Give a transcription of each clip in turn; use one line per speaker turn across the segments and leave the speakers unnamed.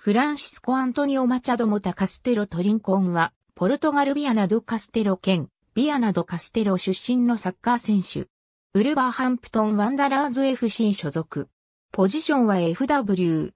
フランシスコ・アントニオ・マチャド・モタ・カステロ・トリンコンは、ポルトガル・ビアナ・ド・カステロ県、ビアナ・ド・カステロ出身のサッカー選手。ウルバーハンプトン・ワンダラーズ FC 所属。ポジションは FW。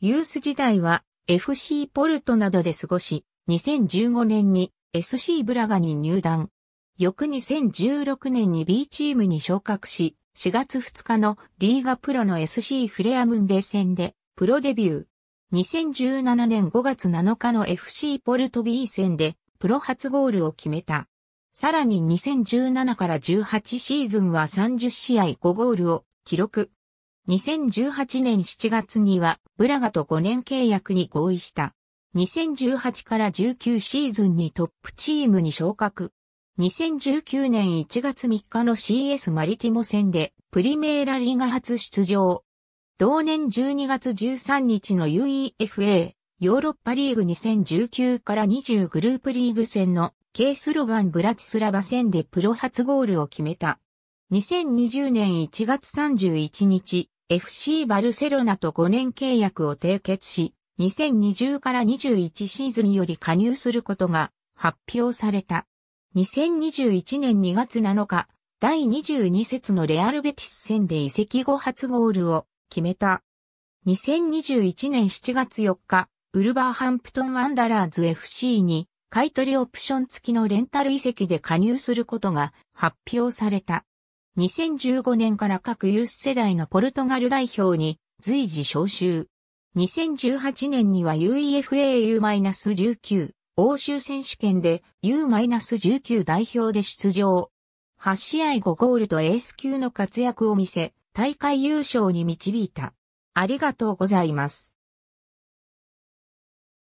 ユース時代は FC ポルトなどで過ごし、2015年に SC ブラガに入団。翌2016年に B チームに昇格し、4月2日のリーガプロの SC フレアムンデ戦でプロデビュー。2017年5月7日の FC ポルトビー戦でプロ初ゴールを決めた。さらに2017から18シーズンは30試合5ゴールを記録。2018年7月にはブラガと5年契約に合意した。2018から19シーズンにトップチームに昇格。2019年1月3日の CS マリティモ戦でプリメーラリーが初出場。同年12月13日の UEFA ヨーロッパリーグ2019から20グループリーグ戦のケースロバン・ブラチスラバ戦でプロ初ゴールを決めた。2020年1月31日、FC バルセロナと5年契約を締結し、2020から21シーズンより加入することが発表された。2021年2月7日、第22節のレアルベティス戦で移籍後初ゴールを決めた。2021年7月4日、ウルバーハンプトンワンダラーズ FC に買取オプション付きのレンタル遺跡で加入することが発表された。2015年から各ユース世代のポルトガル代表に随時招集。2018年には UEFAU-19 欧州選手権で U-19 代表で出場。8試合5ゴールとエース級の活躍を見せ、大会優勝に導いた。ありがとうございます。